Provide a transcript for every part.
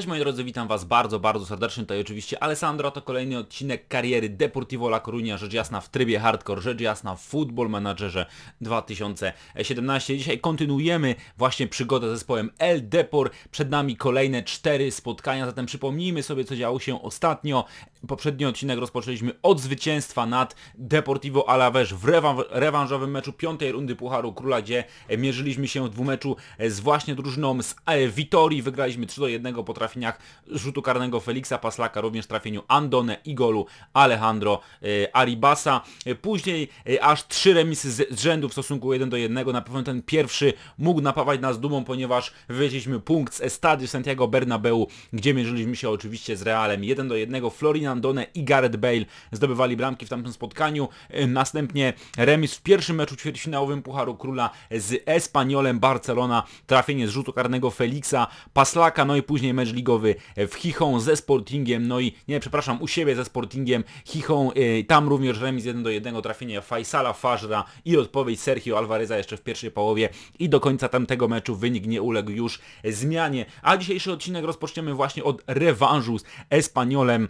Cześć moi drodzy, witam Was bardzo, bardzo serdecznie. Tutaj oczywiście Alessandro, to kolejny odcinek kariery Deportivo La Coruña, rzecz jasna w trybie hardcore, rzecz jasna w Football Managerze 2017. Dzisiaj kontynuujemy właśnie przygodę z zespołem El Depor. Przed nami kolejne cztery spotkania, zatem przypomnijmy sobie co działo się ostatnio. Poprzedni odcinek rozpoczęliśmy od zwycięstwa nad Deportivo Alavés w rewan- rewanżowym meczu piątej rundy Pucharu Króla, gdzie mierzyliśmy się w dwumeczu z właśnie drużyną z Vitorii. Wygraliśmy 3 do 1 po trafieniach rzutu karnego Feliksa Paslaka, również trafieniu Andone i golu Alejandro e, Aribasa. Później e, aż trzy remisy z rzędu w stosunku 1 do 1. Na pewno ten pierwszy mógł napawać nas dumą, ponieważ wywieźliśmy punkt z Estadio Santiago Bernabeu, gdzie mierzyliśmy się oczywiście z Realem 1 do 1. Florina Ferdinand i Gareth Bale zdobywali bramki w tamtym spotkaniu. E, następnie remis w pierwszym meczu ćwierćfinałowym Pucharu Króla z Espaniolem Barcelona, trafienie z rzutu karnego Felixa, Paslaka, no i później mecz ligowy w Chichą ze Sportingiem, no i nie, przepraszam, u siebie ze Sportingiem Chichą, e, tam również remis 1 do 1, trafienie Faisala Fajra i odpowiedź Sergio Alvareza jeszcze w pierwszej połowie i do końca tamtego meczu wynik nie uległ już zmianie. A dzisiejszy odcinek rozpoczniemy właśnie od rewanżu z Espaniolem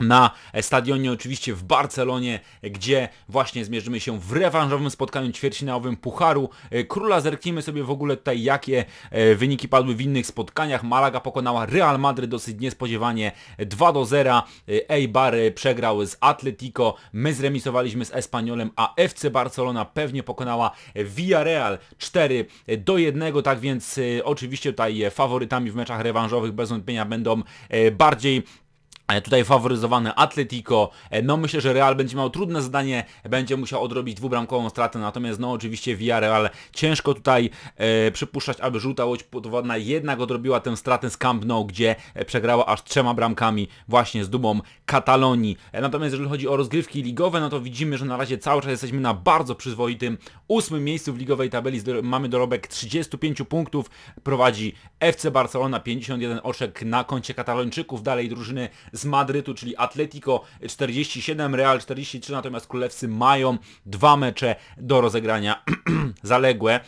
na stadionie oczywiście w Barcelonie, gdzie właśnie zmierzymy się w rewanżowym spotkaniu ćwierćfinałowym Pucharu Króla. Zerknijmy sobie w ogóle tutaj, jakie e, wyniki padły w innych spotkaniach. Malaga pokonała Real Madryt dosyć niespodziewanie 2 do 0. E, Eibar e, przegrał z Atletico, my zremisowaliśmy z Espaniolem, a FC Barcelona pewnie pokonała Villarreal 4 do 1, tak więc oczywiście tutaj faworytami w meczach rewanżowych bez wątpienia będą bardziej Tutaj faworyzowane Atletico. E, no myślę, że Real będzie miał trudne zadanie, będzie musiał odrobić dwubramkową stratę, natomiast no oczywiście Villarreal ciężko tutaj e, przypuszczać, aby żółta łódź podwodna jednak odrobiła tę stratę z Camp Nou, gdzie e, przegrała aż trzema bramkami właśnie z dumą Katalonii. E, natomiast jeżeli chodzi o rozgrywki ligowe, no to widzimy, że na razie cały czas jesteśmy na bardzo przyzwoitym ósmym miejscu w ligowej tabeli. Mamy dorobek 35 punktów, prowadzi FC Barcelona 51 oczek na koncie Katalończyków, dalej drużyny z Madrytu, czyli Atletico 47, Real 43, natomiast królewcy mają dwa mecze do rozegrania zaległe.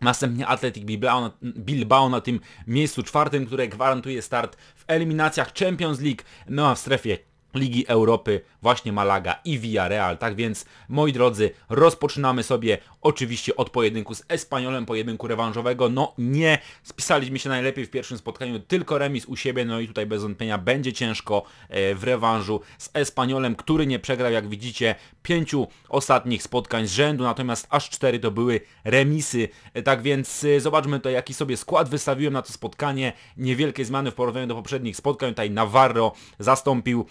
Następnie Atletic Bilbao, Bilbao na tym miejscu czwartym, które gwarantuje start w eliminacjach Champions League, no a w strefie Ligi Europy, właśnie Malaga i Villarreal. Tak więc, moi drodzy, rozpoczynamy sobie oczywiście od pojedynku z Espaniolem, pojedynku rewanżowego. No nie, spisaliśmy się najlepiej w pierwszym spotkaniu, tylko remis u siebie, no i tutaj bez wątpienia będzie ciężko e, w rewanżu z Espaniolem, który nie przegrał, jak widzicie, pięciu ostatnich spotkań z rzędu, natomiast aż cztery to były remisy. E, tak więc e, zobaczmy to, jaki sobie skład wystawiłem na to spotkanie. Niewielkie zmiany w porównaniu do poprzednich spotkań. Tutaj Navarro zastąpił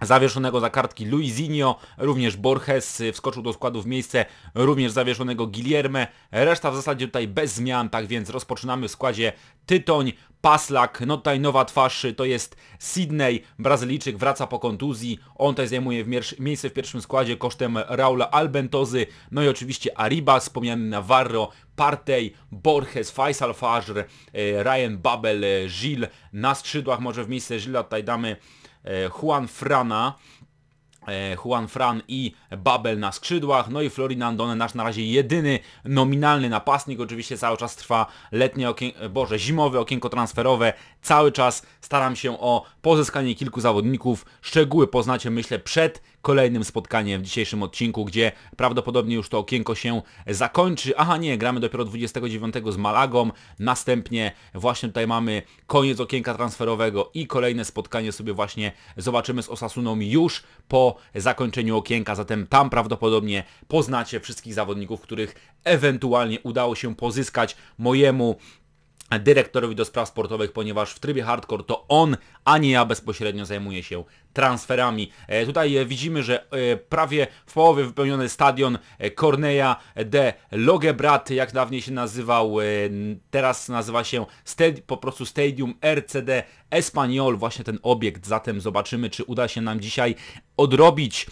zawieszonego za kartki Luizinho, również Borges y, wskoczył do składu w miejsce również zawieszonego Guillerme, reszta w zasadzie tutaj bez zmian, tak więc rozpoczynamy w składzie Tytoń, Paslak, no tutaj nowa twarz y, to jest Sydney, Brazylijczyk wraca po kontuzji, on tutaj zajmuje miejsce w pierwszym składzie kosztem Raula Albentozy, no i oczywiście Arriba, wspomniany Navarro, Partey, Borges, Faisal Fajr, y, Ryan Babel, Gil, na skrzydłach może w miejsce Gila tutaj damy E, Juan Frana, e, Juan Fran i Babel na skrzydłach, no i Florin Andone nasz na razie jedyny nominalny napastnik, oczywiście cały czas trwa letnie boże, zimowe okienko transferowe, cały czas staram się o pozyskanie kilku zawodników. Szczegóły poznacie, myślę, przed kolejnym spotkaniem w dzisiejszym odcinku, gdzie prawdopodobnie już to okienko się zakończy. Aha, nie, gramy dopiero 29 z Malagą. Następnie właśnie tutaj mamy koniec okienka transferowego i kolejne spotkanie sobie właśnie zobaczymy z Osasuną już po zakończeniu okienka. Zatem tam prawdopodobnie poznacie wszystkich zawodników, których ewentualnie udało się pozyskać mojemu dyrektorowi do spraw sportowych, ponieważ w trybie hardcore to on, a nie ja bezpośrednio zajmuję się transferami. E, tutaj e, widzimy, że e, prawie w połowie wypełniony stadion Corneja de Logebrat, jak dawniej się nazywał, teraz nazywa się po prostu Stadium RCD Espanyol, właśnie ten obiekt. Zatem zobaczymy, czy uda się nam dzisiaj odrobić,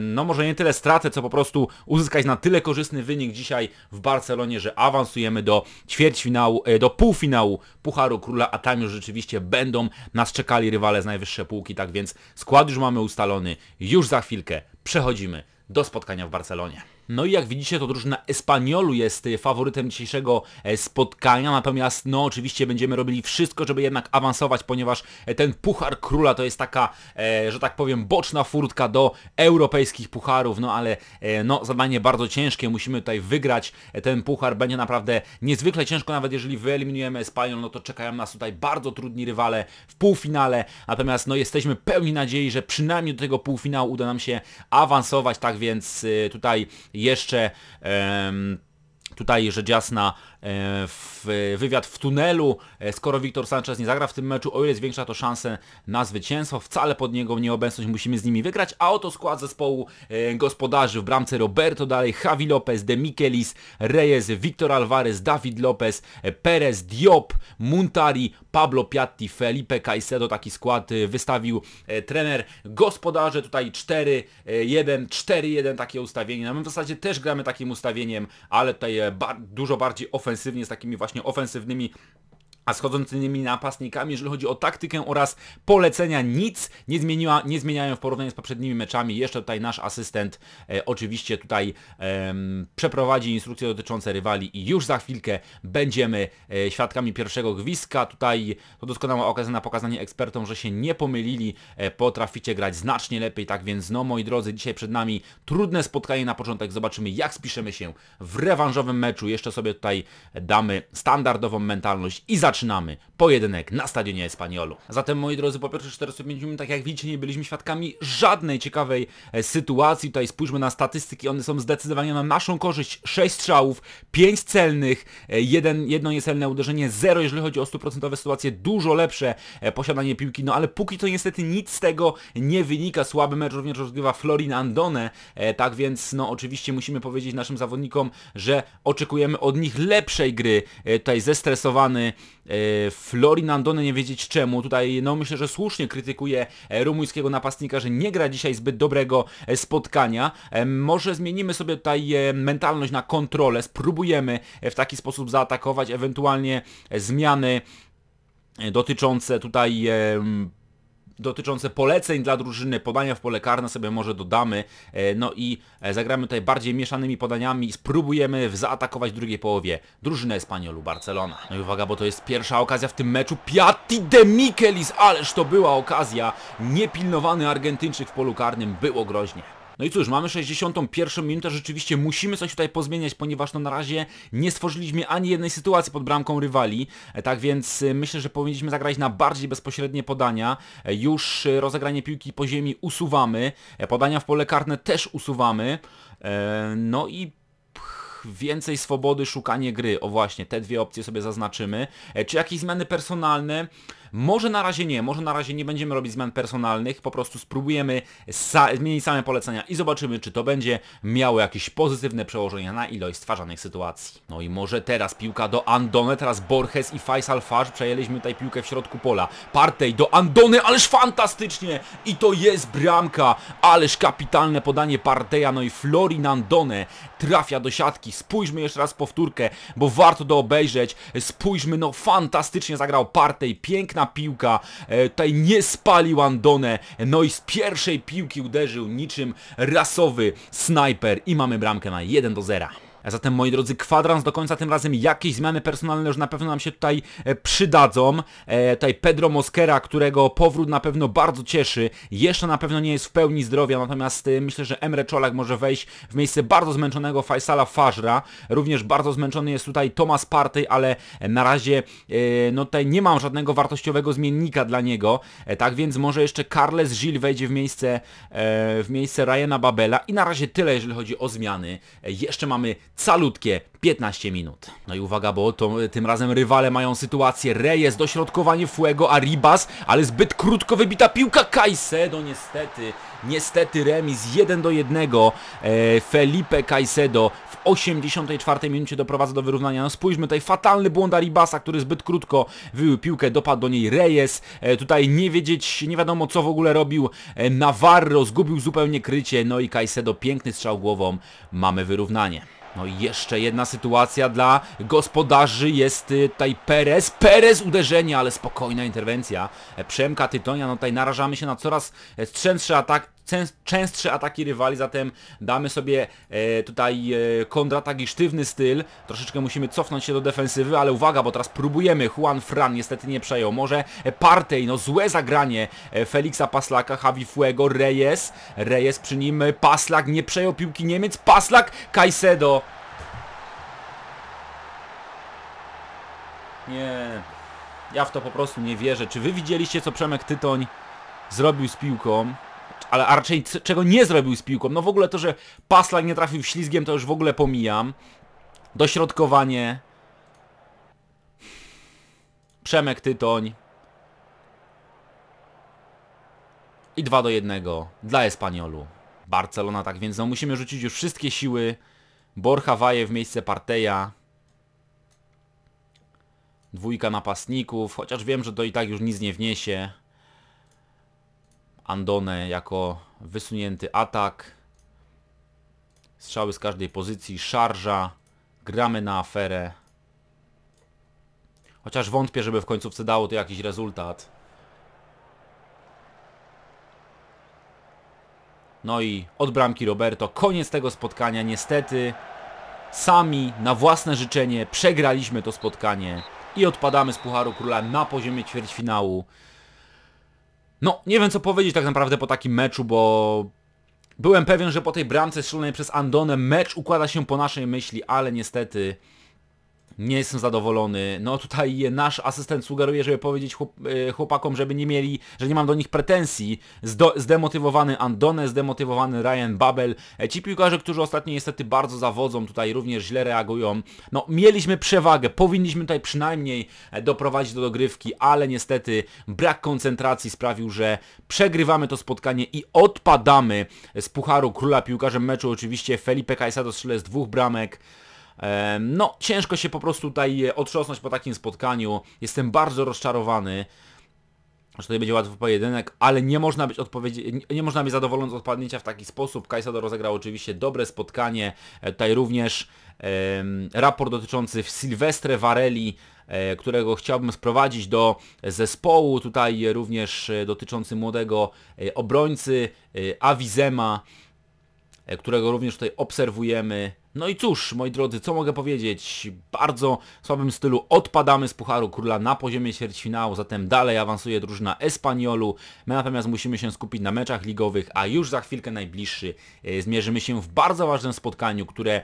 no może nie tyle stratę, co po prostu uzyskać na tyle korzystny wynik dzisiaj w Barcelonie, że awansujemy do ćwierćfinału, do półfinału Pucharu Króla, a tam już rzeczywiście będą nas czekali rywale z najwyższej półki. Tak więc skład już mamy ustalony, już za chwilkę przechodzimy do spotkania w Barcelonie. No i jak widzicie, to drużyna Espaniolu jest e, faworytem dzisiejszego e, spotkania, natomiast no oczywiście będziemy robili wszystko, żeby jednak awansować, ponieważ e, ten Puchar Króla to jest taka, że tak powiem, boczna furtka do europejskich pucharów, no ale no zadanie bardzo ciężkie, musimy tutaj wygrać ten puchar, będzie naprawdę niezwykle ciężko, nawet jeżeli wyeliminujemy Espaniol, no to czekają nas tutaj bardzo trudni rywale w półfinale, natomiast no jesteśmy pełni nadziei, że przynajmniej do tego półfinału uda nam się awansować, tak więc tutaj jeszcze tutaj rzecz jasna E, w wywiad w tunelu. E, skoro Victor Sanchez nie zagra w tym meczu, o ile zwiększa to szansę na zwycięstwo, wcale pod niego nieobecność musimy z nimi wygrać, a oto skład zespołu e, gospodarzy w bramce Roberto dalej, Javi Lopez, De Michelis, Reyes, Victor Alvarez, David Lopez, Perez, Diop, Muntari, Pablo Piatti, Felipe Caicedo, taki skład wystawił trener gospodarze, tutaj 4-1, 4-1 takie ustawienie, no my w zasadzie też gramy takim ustawieniem, ale tutaj dużo bardziej ofensywnie ofensywnie z takimi właśnie ofensywnymi a z chodzącymi napastnikami, jeżeli chodzi o taktykę oraz polecenia, nic nie, zmieniła, nie zmieniają w porównaniu z poprzednimi meczami. Jeszcze tutaj nasz asystent e, oczywiście tutaj e, przeprowadzi instrukcje dotyczące rywali i już za chwilkę będziemy e, świadkami pierwszego gwizdka. Tutaj to doskonała okazja na pokazanie ekspertom, że się nie pomylili, e, potraficie grać znacznie lepiej, tak więc no moi drodzy, dzisiaj przed nami trudne spotkanie na początek. Zobaczymy jak spiszemy się w rewanżowym meczu. Jeszcze sobie tutaj damy standardową mentalność i zaczniemy zaczynamy. Pojedynek na stadionie Espaniolu. Zatem moi drodzy, po pierwszych 45 minut, tak jak widzicie, nie byliśmy świadkami żadnej ciekawej e, sytuacji. Tutaj spójrzmy na statystyki, one są zdecydowanie na naszą korzyść. 6 strzałów, 5 celnych, e, jeden, jedno niecelne uderzenie, 0 jeżeli chodzi o 100% sytuacje, dużo lepsze e, posiadanie piłki, no ale póki to niestety nic z tego nie wynika. Słaby mecz również rozgrywa Florin Andone, tak więc no oczywiście musimy powiedzieć naszym zawodnikom, że oczekujemy od nich lepszej gry. Tutaj zestresowany E, Florin Andone nie wiedzieć czemu. Tutaj no myślę, że słusznie krytykuje e, rumuńskiego napastnika, że nie gra dzisiaj zbyt dobrego e, spotkania. Może zmienimy sobie tutaj mentalność na kontrolę, spróbujemy w taki sposób zaatakować, ewentualnie zmiany dotyczące tutaj dotyczące poleceń dla drużyny, podania w pole karne sobie może dodamy, e, no i e, zagramy tutaj bardziej mieszanymi podaniami i spróbujemy zaatakować w drugiej połowie drużynę Espaniolu Barcelona. No i uwaga, bo to jest pierwsza okazja w tym meczu, Piatti de Michelis, ależ to była okazja, niepilnowany Argentyńczyk w polu karnym, było groźnie. No i cóż, mamy 61 minutę, rzeczywiście musimy coś tutaj pozmieniać, ponieważ no na razie nie stworzyliśmy ani jednej sytuacji pod bramką rywali, e, tak więc e, myślę, że powinniśmy zagrać na bardziej bezpośrednie podania. E, już rozegranie piłki po ziemi usuwamy, podania w pole karne też usuwamy, no i więcej swobody, szukanie gry. O właśnie, te dwie opcje sobie zaznaczymy. Czy jakieś zmiany personalne? Może na razie nie, może na razie nie będziemy robić zmian personalnych, po prostu spróbujemy sa zmienić same polecenia i zobaczymy, czy to będzie miało jakieś pozytywne przełożenie na ilość stwarzanych sytuacji. No i może teraz piłka do Andone, teraz Borges i Faisal Farz, przejęliśmy tutaj piłkę w środku pola. Partey do Andony, ależ fantastycznie! I to jest bramka, ależ kapitalne podanie Parteja, no i Florin Andone trafia do siatki. Spójrzmy jeszcze raz powtórkę, bo warto do obejrzeć. Spójrzmy, no fantastycznie zagrał Partey, piękna piękna piłka, e, tutaj nie spalił Andone, no i z pierwszej piłki uderzył niczym rasowy snajper i mamy bramkę na 1 do 0 zatem moi drodzy, kwadrans do końca tym razem jakieś zmiany personalne już na pewno nam się tutaj e, przydadzą. E, tutaj Pedro Mosquera, którego powrót na pewno bardzo cieszy. Jeszcze na pewno nie jest w pełni zdrowia, natomiast e, myślę, że Emre Czolak może wejść w miejsce bardzo zmęczonego Faisala Fajra. Również bardzo zmęczony jest tutaj Thomas Partey, ale e, na razie e, no tutaj nie mam żadnego wartościowego zmiennika dla niego. E, tak więc może jeszcze Carles Gil wejdzie w miejsce, e, w miejsce Ryana Babela. I na razie tyle, jeżeli chodzi o zmiany. E, jeszcze mamy salutkie 15 minut. No i uwaga, bo to, tym razem rywale mają sytuację. Reyes, dośrodkowanie Fuego, Ribas, ale zbyt krótko wybita piłka Caicedo, niestety. Niestety remis 1 do 1. E, Felipe Caicedo w 84 minucie doprowadza do wyrównania. No spójrzmy, tutaj fatalny błąd Ribasa, który zbyt krótko wyłył piłkę, dopadł do niej Reyes. E, tutaj nie wiedzieć, nie wiadomo co w ogóle robił e, Navarro, zgubił zupełnie krycie. No i Caicedo, piękny strzał głową, mamy wyrównanie. No i jeszcze jedna sytuacja dla gospodarzy jest y, tutaj Perez. Perez uderzenie, ale spokojna interwencja. E, Przemka Tytonia, no tutaj narażamy się na coraz e, trzęsze atak, częstsze ataki rywali, zatem damy sobie e, tutaj e, i sztywny styl. Troszeczkę musimy cofnąć się do defensywy, ale uwaga, bo teraz próbujemy. Juan Fran niestety nie przejął. Może Partey, no złe zagranie e, Felixa Paslaka, Javi Fuego, Reyes. Reyes przy nim e, Paslak nie przejął piłki Niemiec. Paslak, Caicedo. Nie, ja w to po prostu nie wierzę. Czy wy widzieliście, co Przemek Tytoń zrobił z piłką? ale a raczej czego nie zrobił z piłką. No w ogóle to, że Pasla nie trafił ślizgiem, to już w ogóle pomijam. Dośrodkowanie. Przemek Tytoń. I 2 do 1 dla Espaniolu. Barcelona, tak więc no musimy rzucić już wszystkie siły. Borcha Waje w miejsce Parteja. Dwójka napastników, chociaż wiem, że to i tak już nic nie wniesie. Andone jako wysunięty atak. Strzały z każdej pozycji, szarża. Gramy na aferę. Chociaż wątpię, żeby w końcówce dało to jakiś rezultat. No i od bramki Roberto. Koniec tego spotkania. Niestety sami na własne życzenie przegraliśmy to spotkanie i odpadamy z Pucharu Króla na poziomie ćwierćfinału. No, nie wiem co powiedzieć tak naprawdę po takim meczu, bo byłem pewien, że po tej bramce strzelonej przez Andonę mecz układa się po naszej myśli, ale niestety nie jestem zadowolony. No tutaj nasz asystent sugeruje, żeby powiedzieć chłop e, chłopakom, żeby nie mieli, że nie mam do nich pretensji. Zdo zdemotywowany Andone, zdemotywowany Ryan Babel. E, ci piłkarze, którzy ostatnio niestety bardzo zawodzą, tutaj również źle reagują. No mieliśmy przewagę, powinniśmy tutaj przynajmniej e, doprowadzić do dogrywki, ale niestety brak koncentracji sprawił, że przegrywamy to spotkanie i odpadamy z Pucharu Króla Piłkarzem meczu oczywiście Felipe Caicedo z dwóch bramek. No, ciężko się po prostu tutaj e, otrząsnąć po takim spotkaniu. Jestem bardzo rozczarowany że tutaj będzie łatwy pojedynek, ale nie można być odpowiedzi, nie można być zadowolony z odpadnięcia w taki sposób. Kajsado rozegrał oczywiście dobre spotkanie. E, tutaj również um, raport dotyczący Sylwestre Vareli, e, którego chciałbym sprowadzić do zespołu, tutaj również dotyczący młodego obrońcy Avizema, którego również tutaj obserwujemy no i cóż, moi drodzy, co mogę powiedzieć? Bardzo słabym stylu odpadamy z Pucharu Króla na poziomie ćwierćfinału, zatem dalej awansuje drużyna Espaniolu. My natomiast musimy się skupić na meczach ligowych, a już za chwilkę najbliższy e, zmierzymy się w bardzo ważnym spotkaniu, które e,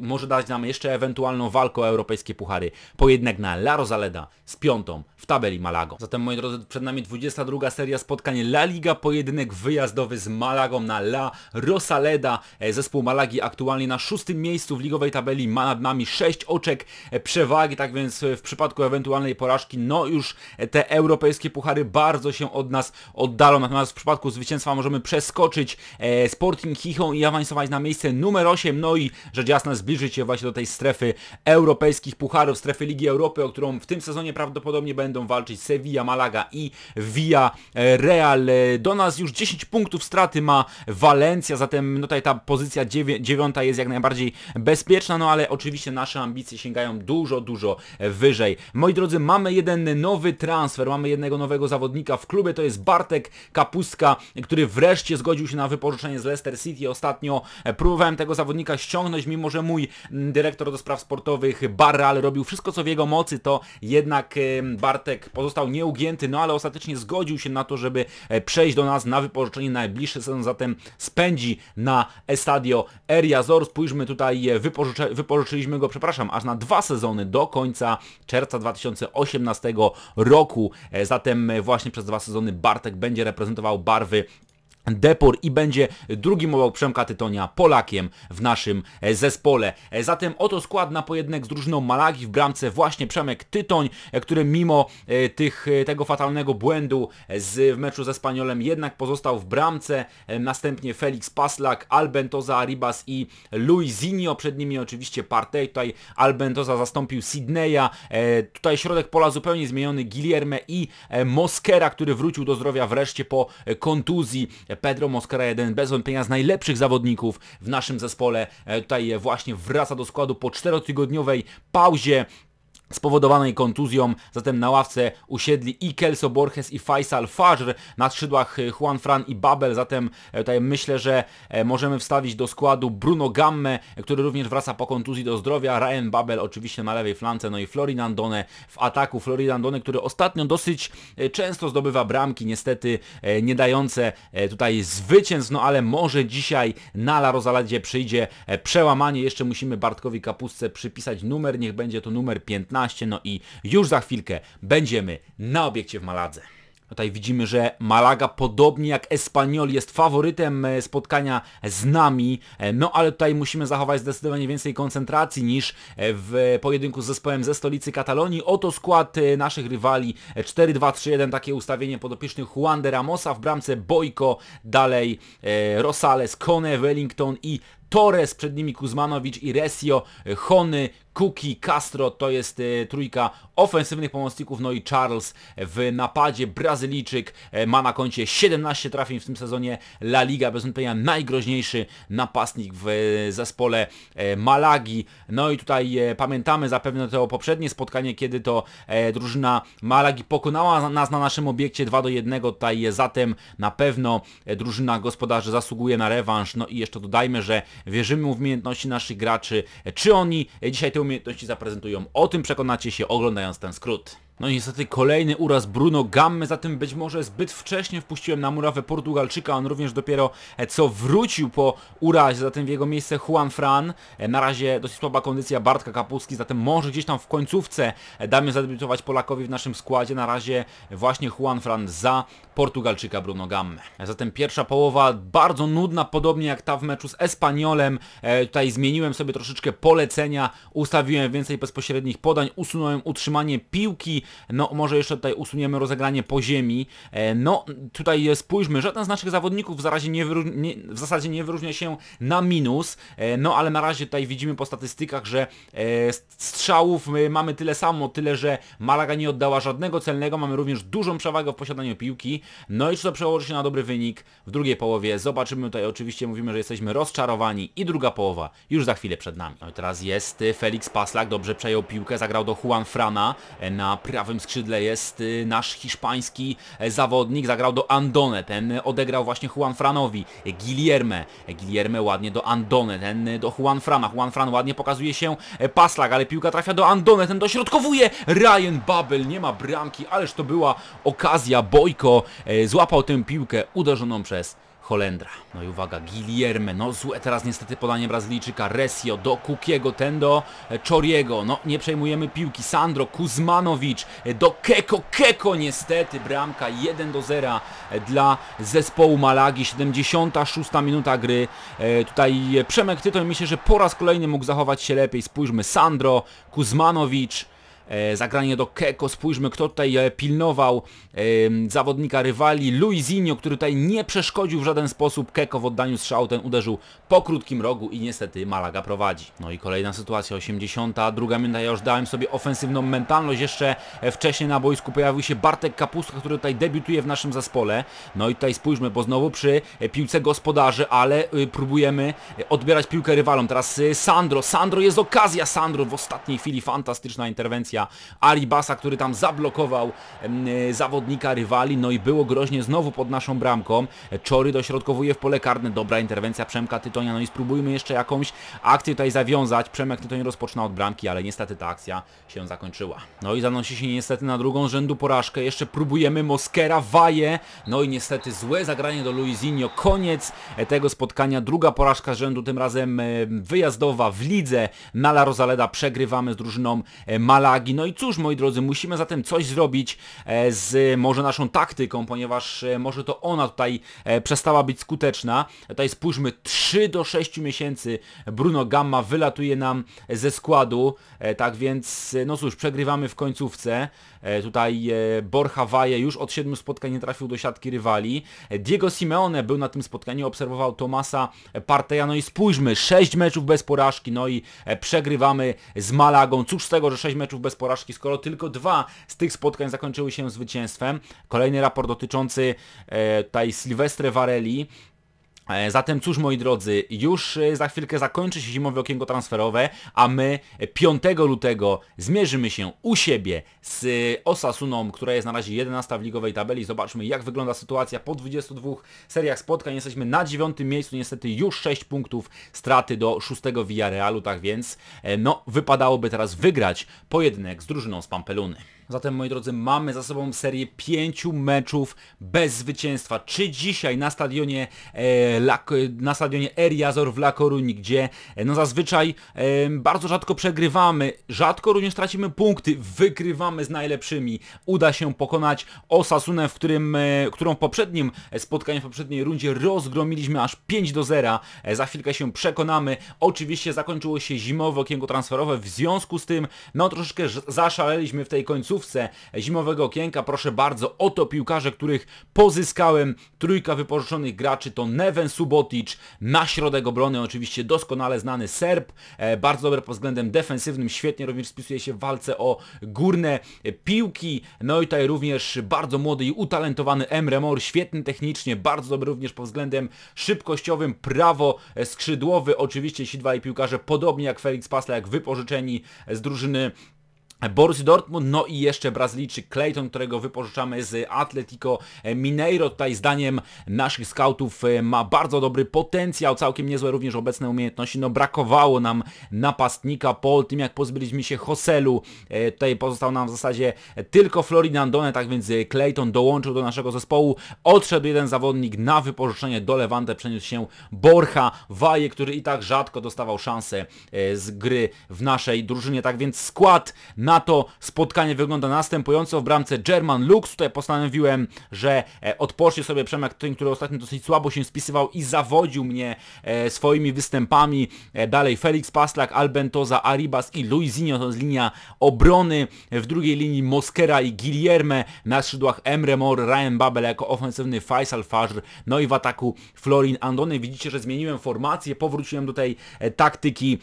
może dać nam jeszcze ewentualną walkę o europejskie puchary. Pojedynek na La Rosaleda z piątą w tabeli Malago. Zatem, moi drodzy, przed nami 22 seria spotkań La Liga, pojedynek wyjazdowy z Malagą na La Rosaleda. E, zespół Malagi aktualnie na na szóstym miejscu w ligowej tabeli, ma nad nami 6 oczek przewagi, tak więc w przypadku ewentualnej porażki, no już te europejskie puchary bardzo się od nas oddalą, natomiast w przypadku zwycięstwa możemy przeskoczyć e, Sporting Chichą i awansować na miejsce numer 8, no i rzecz jasna zbliżyć się właśnie do tej strefy europejskich pucharów, strefy Ligi Europy, o którą w tym sezonie prawdopodobnie będą walczyć Sevilla, Malaga i Via Real. Do nas już 10 punktów straty ma Walencja, zatem no tutaj ta pozycja 9 jest jak jak najbardziej bezpieczna, no ale oczywiście nasze ambicje sięgają dużo, dużo wyżej. Moi drodzy, mamy jeden nowy transfer, mamy jednego nowego zawodnika w klubie, to jest Bartek Kapustka, który wreszcie zgodził się na wypożyczenie z Leicester City. Ostatnio próbowałem tego zawodnika ściągnąć, mimo że mój dyrektor do spraw sportowych Barral robił wszystko co w jego mocy, to jednak e, Bartek pozostał nieugięty, no ale ostatecznie zgodził się na to, żeby e, przejść do nas na wypożyczenie najbliższy sezon, zatem spędzi na Estadio Eriazor spójrzmy tutaj, e, wypożyczy, wypożyczyliśmy go, przepraszam, aż na dwa sezony do końca czerwca 2018 roku. E, zatem e, właśnie przez dwa sezony Bartek będzie reprezentował barwy Depor i będzie drugim obok Przemka Tytonia Polakiem w naszym e, zespole. E, zatem oto skład na pojedynek z drużyną Malagi w bramce właśnie Przemek Tytoń, e, który mimo tych, tego fatalnego błędu z, w meczu ze Spaniolem jednak pozostał w bramce. Następnie Felix Paslak, Albentoza Arribas i Luizinho. Przed nimi oczywiście Partey. Tutaj Albentoza zastąpił Sydneya. Tutaj środek pola zupełnie zmieniony Guillerme i Moskera, który wrócił do zdrowia wreszcie po kontuzji. Pedro Mosquera, jeden bez wątpienia z najlepszych zawodników w naszym zespole. E, tutaj właśnie wraca do składu po czterotygodniowej pauzie spowodowanej kontuzją, zatem na ławce usiedli i Kelso Borges i Faisal Fajr na skrzydłach e, Juan Fran i Babel, zatem e, tutaj myślę, że e, możemy wstawić do składu Bruno Gamme, który również wraca po kontuzji do zdrowia, Ryan Babel oczywiście na lewej flance, no i Florinandone w ataku, Florinandone, który ostatnio dosyć często zdobywa bramki, niestety nie dające tutaj zwycięstw, no ale może dzisiaj na La Rosaladzie przyjdzie przełamanie, jeszcze musimy Bartkowi Kapustce przypisać numer, niech będzie to numer 15, 15, no i już za chwilkę będziemy na obiekcie w Maladze. Tutaj widzimy, że Malaga podobnie jak Espanyol jest faworytem e, spotkania z nami, e, no ale tutaj musimy zachować zdecydowanie więcej koncentracji niż e, w pojedynku z zespołem ze stolicy Katalonii. Oto skład naszych rywali 4-2-3-1, takie ustawienie podopiecznych Juan de Ramosa w bramce Boyko, dalej Rosales, Cone, Wellington i Torres, przed nimi Kuzmanowicz i Resio, e, Hony, Kuki, Castro, to jest e, trójka ofensywnych pomocników, no i Charles w napadzie, Brazylijczyk e, ma na koncie 17 trafień w tym sezonie La Liga, bez wątpienia najgroźniejszy napastnik w zespole Malagi. No i tutaj pamiętamy zapewne to poprzednie spotkanie, kiedy to drużyna Malagi pokonała nas na naszym obiekcie 2 do 1, tutaj zatem na pewno drużyna gospodarzy zasługuje na rewanż, no i jeszcze dodajmy, że wierzymy w umiejętności naszych graczy. Czy oni dzisiaj te umiejętności zaprezentują? O tym przekonacie się oglądając ten skrót. No niestety kolejny uraz Bruno Gamme, zatem być może zbyt wcześnie wpuściłem na murawę Portugalczyka, on również dopiero e, co wrócił po urazie, zatem w jego miejsce Juan Fran. E, na razie dosyć słaba kondycja Bartka Kapuski, zatem może gdzieś tam w końcówce e, damy zadebiutować Polakowi w naszym składzie. Na razie właśnie Juan Fran za Portugalczyka Bruno Gamme. Zatem pierwsza połowa bardzo nudna, podobnie jak ta w meczu z Espaniolem. Tutaj zmieniłem sobie troszeczkę polecenia, ustawiłem więcej bezpośrednich podań, usunąłem utrzymanie piłki, no może jeszcze tutaj usuniemy rozegranie po ziemi, e, no tutaj spójrzmy, żaden z naszych zawodników w, zarazie nie, nie w zasadzie nie wyróżnia się na minus, e, no ale na razie tutaj widzimy po statystykach, że e, strzałów mamy tyle samo, tyle, że Malaga nie oddała żadnego celnego, mamy również dużą przewagę w posiadaniu piłki, no i czy to przełoży się na dobry wynik w drugiej połowie, zobaczymy tutaj oczywiście, mówimy, że jesteśmy rozczarowani i druga połowa już za chwilę przed nami. No i teraz jest Felix Paslak, dobrze przejął piłkę, zagrał do Juan Frana na prawo prawym skrzydle jest y, nasz hiszpański e, zawodnik. Zagrał do Andone, ten odegrał właśnie Franowi. Guillerme, Guillerme ładnie do Andone, ten do Juan Fran ładnie pokazuje się e, Paslak, ale piłka trafia do Andone, ten dośrodkowuje. Ryan Babel nie ma bramki, ależ to była okazja. Bojko e, złapał tę piłkę uderzoną przez Holendra. No i uwaga, Guillerme, no złe teraz niestety podanie Brazylijczyka, Resio do Kukiego, ten do e, choriego. no nie przejmujemy piłki, Sandro, Kuzmanowicz e, do Keko, Keko niestety, bramka 1 do 0 e, dla zespołu Malagi, 76 minuta gry, tutaj Przemek Tytoń myślę, że po raz kolejny mógł zachować się lepiej, spójrzmy, Sandro, Kuzmanowicz, E, zagranie do Keko, spójrzmy kto tutaj e, pilnował e, zawodnika rywali, Luizinho, który tutaj nie przeszkodził w żaden sposób, Keko w oddaniu strzału ten uderzył po krótkim rogu i niestety Malaga prowadzi. No i kolejna sytuacja, 82 minuta, ja już dałem sobie ofensywną mentalność, jeszcze wcześniej na boisku pojawił się Bartek Kapustka, który tutaj debiutuje w naszym zespole, no i tutaj spójrzmy, bo znowu przy piłce gospodarzy, ale y, próbujemy odbierać piłkę rywalom, teraz y, Sandro, Sandro jest okazja, Sandro w ostatniej chwili fantastyczna interwencja akcja Alibasa, który tam zablokował zawodnika rywali, no i było groźnie znowu pod naszą bramką. Czory dośrodkowuje w pole karne, dobra interwencja Przemka Tytonia, no i spróbujmy jeszcze jakąś akcję tutaj zawiązać. Przemek Tytoń rozpoczyna od bramki, ale niestety ta akcja się zakończyła. No i zanosi się niestety na drugą rzędu porażkę, jeszcze próbujemy Moskera, Waje, no i niestety złe zagranie do Luizinho, koniec tego spotkania, druga porażka rzędu, tym razem wyjazdowa w lidze. La Rosaleda przegrywamy z drużyną Malagi uwagi. No i cóż, moi drodzy, musimy zatem coś zrobić e, z może naszą taktyką, ponieważ e, może to ona tutaj e, przestała być skuteczna. Tutaj spójrzmy, 3 do 6 miesięcy Bruno Gamma wylatuje nam ze składu, tak więc no cóż, przegrywamy w końcówce. E, tutaj e, Borja Waje już od siedmiu spotkań nie trafił do siatki rywali. E, Diego Simeone był na tym spotkaniu, obserwował Tomasa Parteja. No i spójrzmy, sześć meczów bez porażki, no i przegrywamy z Malagą. Cóż z tego, że sześć meczów bez porażki, skoro tylko dwa z tych spotkań zakończyły się zwycięstwem. Kolejny raport dotyczący tutaj Sylwestre Vareli. E, zatem cóż moi drodzy, już e, za chwilkę zakończy się zimowe okienko transferowe, a my 5 e, lutego zmierzymy się u siebie z Osasuną, która jest na razie 11 w ligowej tabeli. Zobaczmy jak wygląda sytuacja po 22 seriach spotkań. Jesteśmy na 9 miejscu, niestety już 6 punktów straty do 6 Villarealu, tak więc no wypadałoby teraz wygrać pojedynek z drużyną z Pampeluny. Zatem moi drodzy, mamy za sobą serię pięciu meczów bez zwycięstwa. Czy dzisiaj na stadionie, e, La, na stadionie Eriazor w La Coruña, gdzie e, no zazwyczaj e, bardzo rzadko przegrywamy, rzadko również tracimy punkty, wykrywamy z najlepszymi. Uda się pokonać Osasunę, w którym, e, którą w poprzednim e, spotkaniu, w poprzedniej rundzie rozgromiliśmy aż 5 do 0. E, za chwilkę się przekonamy. Oczywiście zakończyło się zimowe okienko transferowe, w związku z tym no troszeczkę zaszaleliśmy w tej końcu końcówce zimowego okienka. Proszę bardzo, oto piłkarze, których pozyskałem. Trójka wypożyczonych graczy to Neven Subotic na środek obrony, oczywiście doskonale znany Serb. E, bardzo dobry pod względem defensywnym, świetnie również spisuje się w walce o górne piłki. No i tutaj również bardzo młody i utalentowany Emre Mor, świetny technicznie, bardzo dobry również pod względem szybkościowym, prawo e, skrzydłowy. Oczywiście ci dwaj piłkarze, podobnie jak Felix Pasla, jak wypożyczeni z drużyny Borussia Dortmund, no i jeszcze Brazylijczyk Clayton, którego wypożyczamy z Atletico Mineiro. Tutaj zdaniem naszych scoutów e, ma bardzo dobry potencjał, całkiem niezłe również obecne umiejętności. No brakowało nam napastnika po tym jak pozbyliśmy się Hoselu. E, tutaj pozostał nam w zasadzie tylko Florin Andone. tak więc e, Clayton dołączył do naszego zespołu. Odszedł jeden zawodnik na wypożyczenie do Levante, przeniósł się Borcha Waje, który i tak rzadko dostawał szansę z gry w naszej drużynie. Tak więc skład na to spotkanie wygląda następująco. W bramce German Lux, tutaj postanowiłem, że e, odpocznie sobie Przemek ten, który ostatnio dosyć słabo się spisywał i zawodził mnie e, swoimi występami. E, dalej Felix Paslak, Albentoza, Aribas i Luizinho, to jest linia obrony. W drugiej linii Moskera i Guillerme, na skrzydłach Emre Mor, Ryan Babel jako ofensywny Faisal Fajr, no i w ataku Florin Andone. Widzicie, że zmieniłem formację, powróciłem do tej taktyki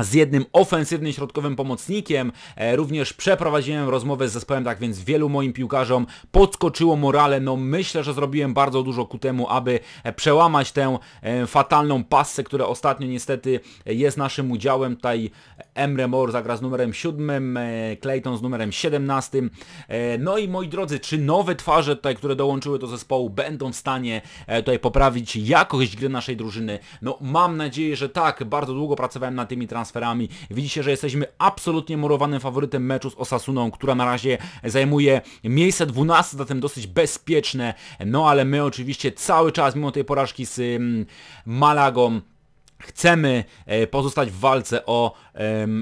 z jednym ofensywnym środkowym pomocnikiem. E, również przeprowadziłem rozmowę z zespołem, tak więc wielu moim piłkarzom podskoczyło morale. No myślę, że zrobiłem bardzo dużo ku temu, aby e, przełamać tę e, fatalną pasę, która ostatnio niestety jest naszym udziałem. Tutaj Emre Mor zagra z numerem 7, Clayton z numerem 17. No i moi drodzy, czy nowe twarze tutaj, które dołączyły do zespołu będą w stanie tutaj poprawić jakość gry naszej drużyny? No mam nadzieję, że tak. Bardzo długo pracowałem nad tymi transakcjami transferami. Widzicie, że jesteśmy absolutnie murowanym faworytem meczu z Osasuną, która na razie zajmuje miejsce 12, zatem dosyć bezpieczne. No ale my oczywiście cały czas, mimo tej porażki z mm, Malagą, Chcemy e, pozostać w walce o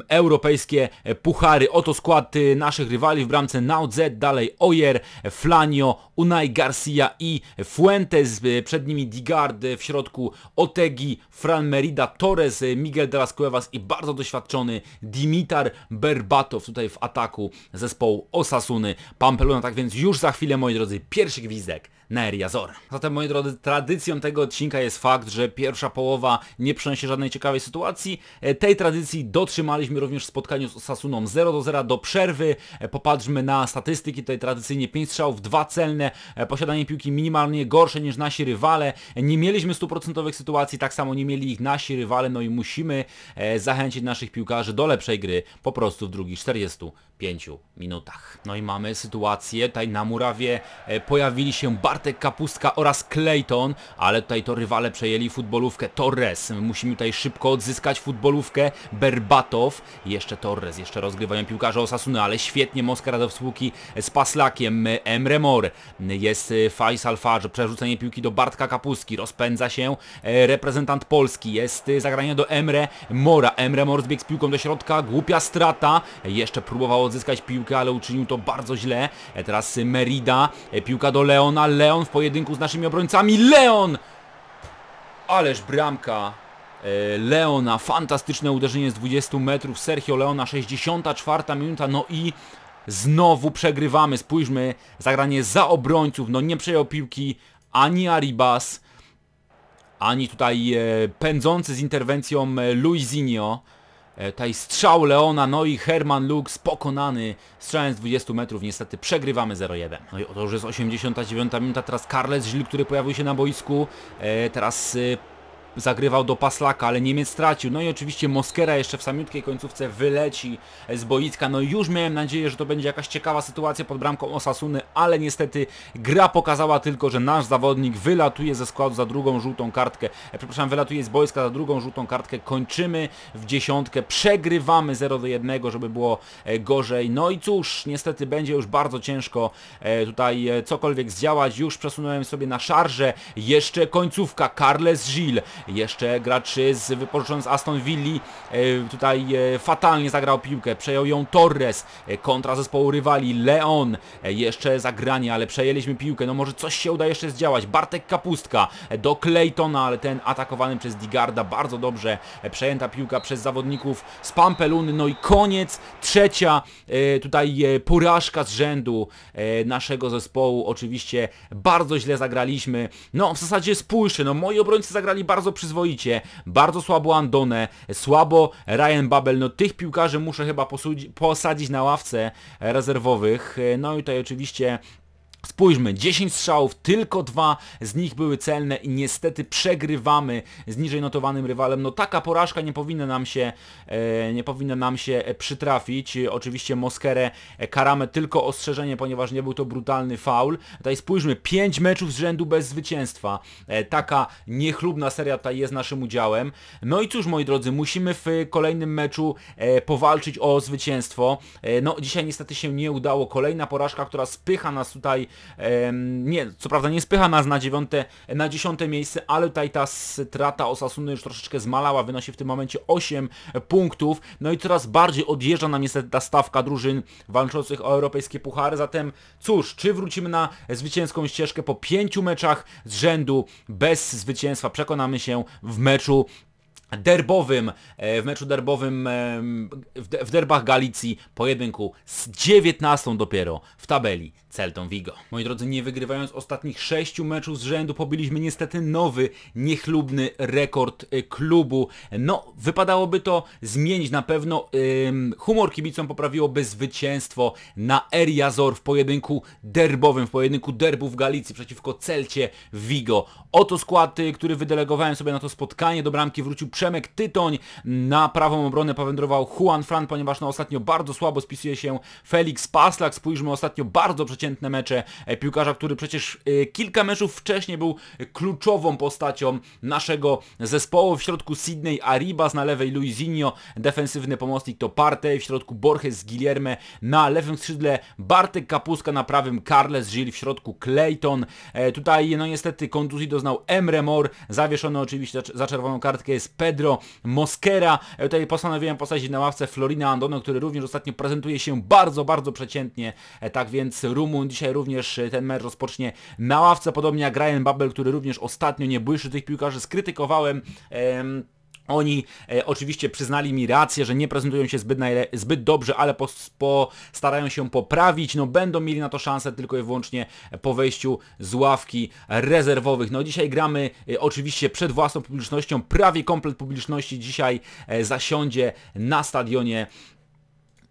europejskie e, puchary. Oto skład y, naszych rywali w bramce Nauzet, dalej Oyer, Flanio, Unai Garcia i Fuentes. E, przed nimi Digard w środku Otegi, Fran Merida, Torres, Miguel de las Cuevas i bardzo doświadczony Dimitar Berbatov tutaj w ataku zespołu Osasuny Pampeluna. Tak więc już za chwilę, moi drodzy, pierwszy gwizdek na Eriazor. Zatem moi drodzy, tradycją tego odcinka jest fakt, że pierwsza połowa nie przynosi żadnej ciekawej sytuacji. E, tej tradycji dotrzymaliśmy również w spotkaniu z Sasuną 0 do 0 do przerwy. E, popatrzmy na statystyki, tutaj tradycyjnie 5 strzałów, 2 celne, e, posiadanie piłki minimalnie gorsze niż nasi rywale. Nie mieliśmy stuprocentowych sytuacji, tak samo nie mieli ich nasi rywale, no i musimy zachęcić naszych piłkarzy do lepszej gry po prostu w drugich 40 pięciu minutach. No i mamy sytuację, tutaj na murawie e, pojawili się Bartek Kapustka oraz Clayton, ale tutaj to rywale przejęli futbolówkę Torres. Musimy tutaj szybko odzyskać futbolówkę Berbatow. Jeszcze Torres, jeszcze rozgrywają piłkarze Osasuny, ale świetnie Moskara do współki z Paslakiem. Emre Mor jest e, Faisal Farz, przerzucenie piłki do Bartka Kapustki, rozpędza się e, reprezentant Polski, jest zagranie do Emre Mora. Emre Mor zbieg z piłką do środka, głupia strata, jeszcze próbowało odzyskać piłkę, ale uczynił to bardzo źle. E, teraz Merida, e, piłka do Leona, Leon w pojedynku z naszymi obrońcami, Leon! Ależ bramka e, Leona, fantastyczne uderzenie z 20 metrów, Sergio Leona, 64 minuta, no i znowu przegrywamy, spójrzmy, zagranie za obrońców, no nie przejął piłki ani Aribas, ani tutaj pędzący z interwencją Luizinho, E, taj strzał Leona, no i Herman Lux pokonany strzałem z 20 metrów, niestety przegrywamy 0-1. No i oto już jest 89 minuta, teraz Carles Gil, który pojawił się na boisku, e, teraz e, zagrywał do Paslaka, ale Niemiec stracił. No i oczywiście Moskera jeszcze w samiutkiej końcówce wyleci z boiska. No już miałem nadzieję, że to będzie jakaś ciekawa sytuacja pod bramką Osasuny, ale niestety gra pokazała tylko, że nasz zawodnik wylatuje ze składu za drugą żółtą kartkę. E, przepraszam, wylatuje z boiska za drugą żółtą kartkę. Kończymy w dziesiątkę, przegrywamy 0 do 1, żeby było e, gorzej. No i cóż, niestety będzie już bardzo ciężko e, tutaj cokolwiek zdziałać. Już przesunąłem sobie na szarże. Jeszcze końcówka. Carles Gil jeszcze gracz z wypożyczonym z Aston Villi e, tutaj e, fatalnie zagrał piłkę. Przejął ją Torres. E, kontra zespołu rywali. Leon. Jeszcze zagranie, ale przejęliśmy piłkę. No może coś się uda jeszcze zdziałać. Bartek Kapustka do Claytona, ale ten atakowany przez Digarda. Bardzo dobrze przejęta piłka przez zawodników z Pampeluny. No i koniec. Trzecia tutaj porażka z rzędu naszego zespołu. Oczywiście bardzo źle zagraliśmy. No w zasadzie spójrzcie, no moi obrońcy zagrali bardzo bardzo przyzwoicie, bardzo słabo Andone, słabo Ryan Babel, no tych piłkarzy muszę chyba posadzić na ławce rezerwowych. No i tutaj oczywiście Spójrzmy, 10 strzałów, tylko dwa z nich były celne i niestety przegrywamy z niżej notowanym rywalem. No taka porażka nie powinna nam się, e, nie powinna nam się e, przytrafić. Oczywiście Moskerę e, karamy tylko ostrzeżenie, ponieważ nie był to brutalny faul. Tutaj spójrzmy, 5 meczów z rzędu bez zwycięstwa. Taka niechlubna seria tutaj jest naszym udziałem. No i cóż moi drodzy, musimy w kolejnym meczu powalczyć o zwycięstwo. No dzisiaj niestety się nie udało. Kolejna porażka, która spycha nas tutaj nie, co prawda nie spycha nas na, dziewiąte, na dziesiąte miejsce, ale tutaj ta strata Osasuny już troszeczkę zmalała, wynosi w tym momencie 8 punktów, no i coraz bardziej odjeżdża nam niestety ta stawka drużyn walczących o europejskie puchary, zatem cóż, czy wrócimy na zwycięską ścieżkę po pięciu meczach z rzędu bez zwycięstwa, przekonamy się w meczu derbowym, e, w meczu derbowym w derbach Galicji pojedynku z 19 dopiero w tabeli. Celtą Vigo. Moi drodzy, nie wygrywając ostatnich sześciu meczów z rzędu, pobiliśmy niestety nowy, niechlubny rekord y, klubu. No, wypadałoby to zmienić na pewno. Humor kibicom poprawiłoby zwycięstwo na Eriazor w pojedynku derbowym, w pojedynku derbów Galicji przeciwko Celcie Vigo. Oto skład, y, który wydelegowałem sobie na to spotkanie. Do bramki wrócił Przemek Tytoń. Na prawą obronę powędrował Juan Fran, ponieważ na ostatnio bardzo słabo spisuje się Felix Paslak. Spójrzmy ostatnio bardzo przeciwko przeciętne mecze. E, piłkarza, który przecież e, kilka meczów wcześniej był kluczową postacią naszego zespołu. W środku Sydney Arribas, na lewej Luizinho, defensywny pomocnik to Partey, w środku Borges Guillerme, na lewym skrzydle Bartek Kapuska, na prawym Carles Gil, w środku Clayton. E, tutaj no niestety kontuzji doznał Emre Mor, zawieszony oczywiście za czerwoną kartkę jest Pedro Mosquera. Tutaj postanowiłem postawić na ławce Florina Andono, który również ostatnio prezentuje się bardzo, bardzo przeciętnie. Tak więc Rum Mumun dzisiaj również e, ten mecz rozpocznie na ławce, podobnie jak Ryan Babel, który również ostatnio nie błyszy tych piłkarzy, skrytykowałem. Em, oni e, oczywiście przyznali mi rację, że nie prezentują się zbyt, zbyt dobrze, ale postarają po, się poprawić. No będą mieli na to szansę tylko i wyłącznie po wejściu z ławki rezerwowych. No dzisiaj gramy e, oczywiście przed własną publicznością, prawie komplet publiczności dzisiaj e, zasiądzie na stadionie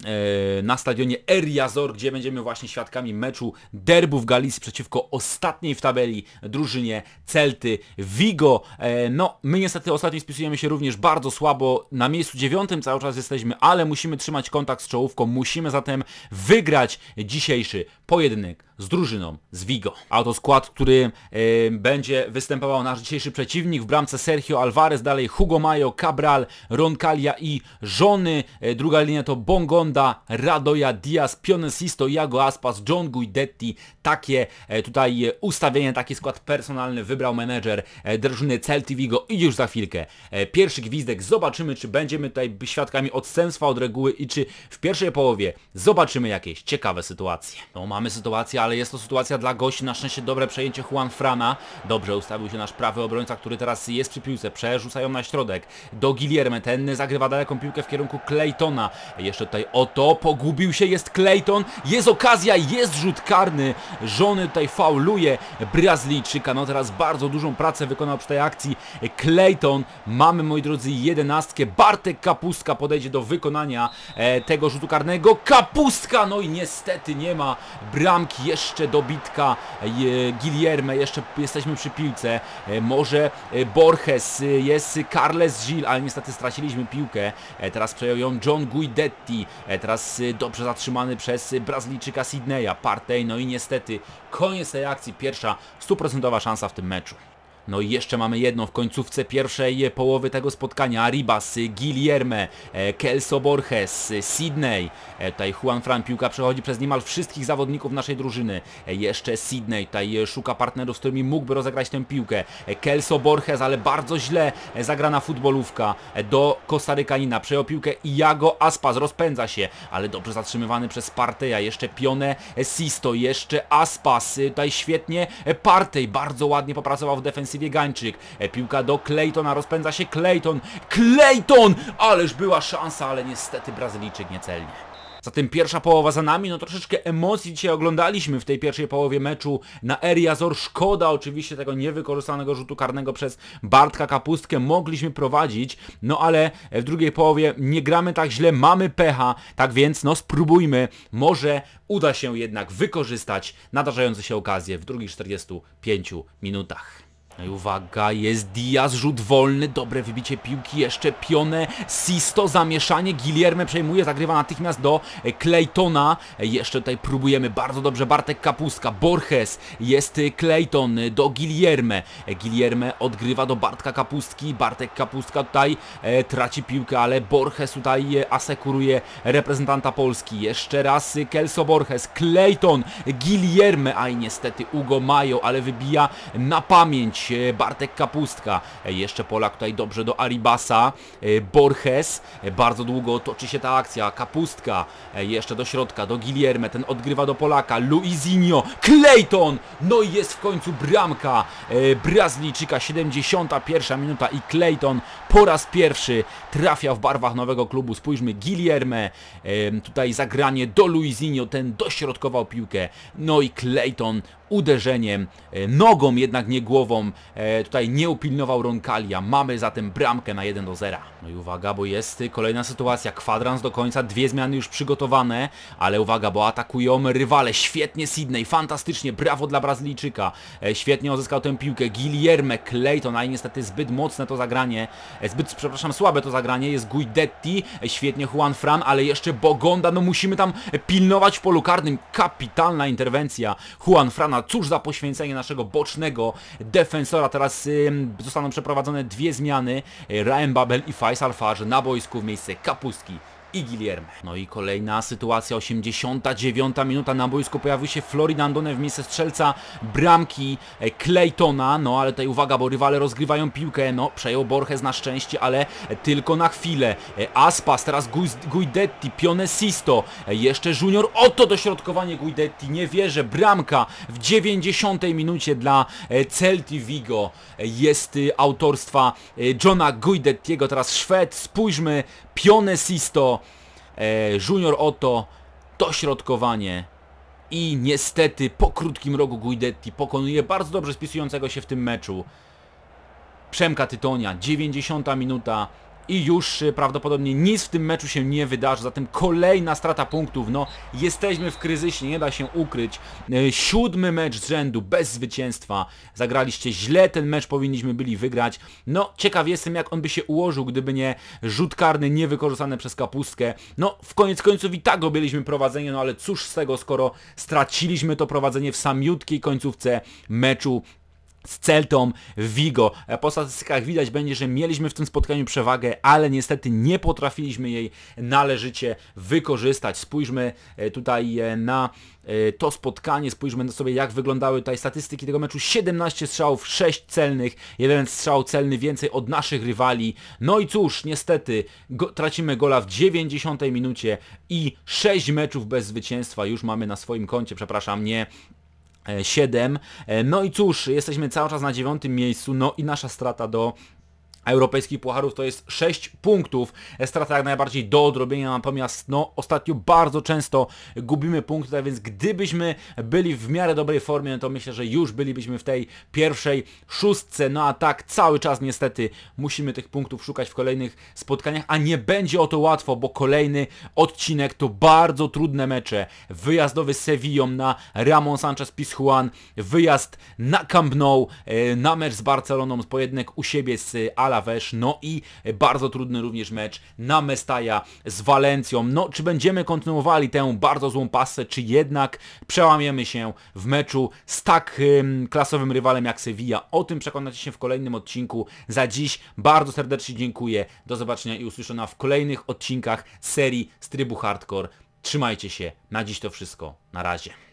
E, na stadionie Eriazor, gdzie będziemy właśnie świadkami meczu derbów Galicji przeciwko ostatniej w tabeli drużynie Celty Vigo. E, no, my niestety ostatnio spisujemy się również bardzo słabo. Na miejscu dziewiątym cały czas jesteśmy, ale musimy trzymać kontakt z czołówką. Musimy zatem wygrać dzisiejszy pojedynek z drużyną, z Vigo. A oto skład, który y, będzie występował nasz dzisiejszy przeciwnik. W bramce Sergio Alvarez, dalej Hugo Mayo, Cabral, Roncalia i Żony. Y, druga linia to Bongonda, Radoja, Diaz, Pionesisto, Iago Aspas, John Guidetti. Takie y, tutaj ustawienie, taki skład personalny wybrał menedżer drużyny Celti Vigo. Idzie już za chwilkę. Pierwszy gwizdek. Zobaczymy, czy będziemy tutaj świadkami odstępstwa od reguły i czy w pierwszej połowie zobaczymy jakieś ciekawe sytuacje. No mamy sytuację ale jest to sytuacja dla gości. Na szczęście dobre przejęcie Juan Frana. Dobrze ustawił się nasz prawy obrońca, który teraz jest przy piłce. Przerzucają na środek do Guillerme. Ten zagrywa daleką piłkę w kierunku Claytona. Jeszcze tutaj oto pogubił się, jest Clayton. Jest okazja, jest rzut karny. Żony tutaj fauluje Brazylijczyka. No teraz bardzo dużą pracę wykonał przy tej akcji Clayton. Mamy, moi drodzy, jedenastkę. Bartek Kapustka podejdzie do wykonania e, tego rzutu karnego. Kapustka! No i niestety nie ma bramki. Jeszcze jeszcze dobitka e, Gilierme, jeszcze jesteśmy przy piłce, e, może e, Borges, jest Carles Gil, ale niestety straciliśmy piłkę, teraz przejął ją John Guidetti, teraz dobrze zatrzymany przez Brazylijczyka Sydneya, Partey, no i niestety koniec tej akcji, pierwsza stuprocentowa szansa w tym meczu. No i jeszcze mamy jedną w końcówce pierwszej połowy tego spotkania. Arribas, Guillerme, e, Kelso Borges, Sydney. E, tutaj Juan Fran, piłka przechodzi przez niemal wszystkich zawodników naszej drużyny. E, jeszcze Sydney tutaj szuka partnerów, z którymi mógłby rozegrać tę piłkę. Kelso Borges, ale bardzo źle zagrana futbolówka do Kostarykanina. Przejął piłkę Iago Aspas, rozpędza się, ale dobrze zatrzymywany przez Parteja. Jeszcze Pione Sisto, jeszcze Aspas. Tutaj świetnie Partej bardzo ładnie popracował w defensywie ofensywie e, Piłka do Claytona, rozpędza się Clayton. Clayton! Ależ była szansa, ale niestety Brazylijczyk niecelnie. Zatem pierwsza połowa za nami, no troszeczkę emocji dzisiaj oglądaliśmy w tej pierwszej połowie meczu na Eriazor. Szkoda oczywiście tego niewykorzystanego rzutu karnego przez Bartka Kapustkę. Mogliśmy prowadzić, no ale e, w drugiej połowie nie gramy tak źle, mamy pecha, tak więc no spróbujmy. Może uda się jednak wykorzystać nadarzające się okazje w drugich 45 minutach. No i uwaga, jest Diaz, rzut wolny, dobre wybicie piłki, jeszcze Pione, Sisto, zamieszanie, Guillerme przejmuje, zagrywa natychmiast do e, Claytona, e, jeszcze tutaj próbujemy, bardzo dobrze Bartek Kapuska, Borges, jest e, Clayton do Guillerme, Guillerme odgrywa do Bartka Kapustki, Bartek Kapustka tutaj e, traci piłkę, ale Borges tutaj asekuruje reprezentanta Polski, jeszcze raz Kelso Borges, Clayton, Guillerme, i niestety Ugo Mayo, ale wybija na pamięć Bartek Kapustka. E, jeszcze Polak tutaj dobrze do Alibasa. E, Borges. E, bardzo długo toczy się ta akcja. Kapustka jeszcze do środka, do Guilherme, Ten odgrywa do Polaka. Luizinho. Clayton. No i jest w końcu bramka Brazylijczyka. 71 minuta i Clayton po raz pierwszy trafia w barwach nowego klubu. Spójrzmy, Guilherme, tutaj zagranie do Luizinho, ten dośrodkował piłkę, no i Clayton uderzeniem, e, nogą jednak nie głową, e, tutaj nie upilnował Ronkalia. Mamy zatem bramkę na 1 do 0. No i uwaga, bo jest kolejna sytuacja, kwadrans do końca, dwie zmiany już przygotowane, ale uwaga, bo atakują rywale, świetnie Sydney, fantastycznie, brawo dla Brazylijczyka, e, świetnie odzyskał tę piłkę, Guillerme, Clayton, ale niestety zbyt mocne to zagranie, zbyt, przepraszam, słabe to zagranie, jest Guidetti, świetnie Juan Fran, ale jeszcze Bogonda, no musimy tam pilnować w polu karnym, kapitalna interwencja Juan Frana Cóż za poświęcenie naszego bocznego defensora. Teraz y, zostaną przeprowadzone dwie zmiany. Raem Babel i Faisal Farz na boisku w miejsce Kapustki i Guillerme. No i kolejna sytuacja, 89 minuta na boisku pojawił się Florin Andone w miejsce strzelca bramki e, Claytona, no ale tutaj uwaga, bo rywale rozgrywają piłkę, no przejął Borges na szczęście, ale tylko na chwilę. E, Aspas, teraz Guidetti, Pionesisto, e, jeszcze Junior, oto dośrodkowanie Guidetti, nie wierzę, bramka w 90 minucie dla Celti Vigo jest y, autorstwa Johna Guidettiego, teraz Szwed, spójrzmy Pione Sisto, e, Junior Otto, to środkowanie i niestety po krótkim rogu Guidetti pokonuje bardzo dobrze spisującego się w tym meczu Przemka Tytonia, 90 minuta, i już y, prawdopodobnie nic w tym meczu się nie wydarzy, zatem kolejna strata punktów, no jesteśmy w kryzysie, nie da się ukryć. Y, siódmy mecz z rzędu bez zwycięstwa, zagraliście źle, ten mecz powinniśmy byli wygrać. No ciekaw jestem jak on by się ułożył, gdyby nie rzut karny niewykorzystany przez kapustkę. No w koniec końców i tak objęliśmy prowadzenie, no ale cóż z tego, skoro straciliśmy to prowadzenie w samiutkiej końcówce meczu z Celtą Vigo. E, po statystykach widać będzie, że mieliśmy w tym spotkaniu przewagę, ale niestety nie potrafiliśmy jej należycie wykorzystać. Spójrzmy e, tutaj e, na to spotkanie, spójrzmy sobie jak wyglądały tutaj statystyki tego meczu. 17 strzałów, 6 celnych, jeden strzał celny więcej od naszych rywali. No i cóż, niestety go, tracimy gola w 90 minucie i 6 meczów bez zwycięstwa już mamy na swoim koncie, przepraszam, nie 7. E, no i cóż, jesteśmy cały czas na dziewiątym miejscu, no i nasza strata do europejskich pucharów to jest 6 punktów. Strata jak najbardziej do odrobienia, natomiast no ostatnio bardzo często gubimy punkty, tak więc gdybyśmy byli w miarę dobrej formie, to myślę, że już bylibyśmy w tej pierwszej szóstce, no a tak cały czas niestety musimy tych punktów szukać w kolejnych spotkaniach, a nie będzie o to łatwo, bo kolejny odcinek to bardzo trudne mecze. Wyjazdowy Sevillą na Ramon Sanchez Pizjuan, wyjazd na Camp Nou, e, na mecz z Barceloną, pojedynek u siebie z Ala Alavés, no i bardzo trudny również mecz na Mestaja z Walencją. No, czy będziemy kontynuowali tę bardzo złą pasę, czy jednak przełamiemy się w meczu z tak ym, klasowym rywalem jak Sevilla? O tym przekonacie się w kolejnym odcinku. Za dziś bardzo serdecznie dziękuję. Do zobaczenia i usłyszenia w kolejnych odcinkach serii z trybu Hardcore. Trzymajcie się. Na dziś to wszystko. Na razie.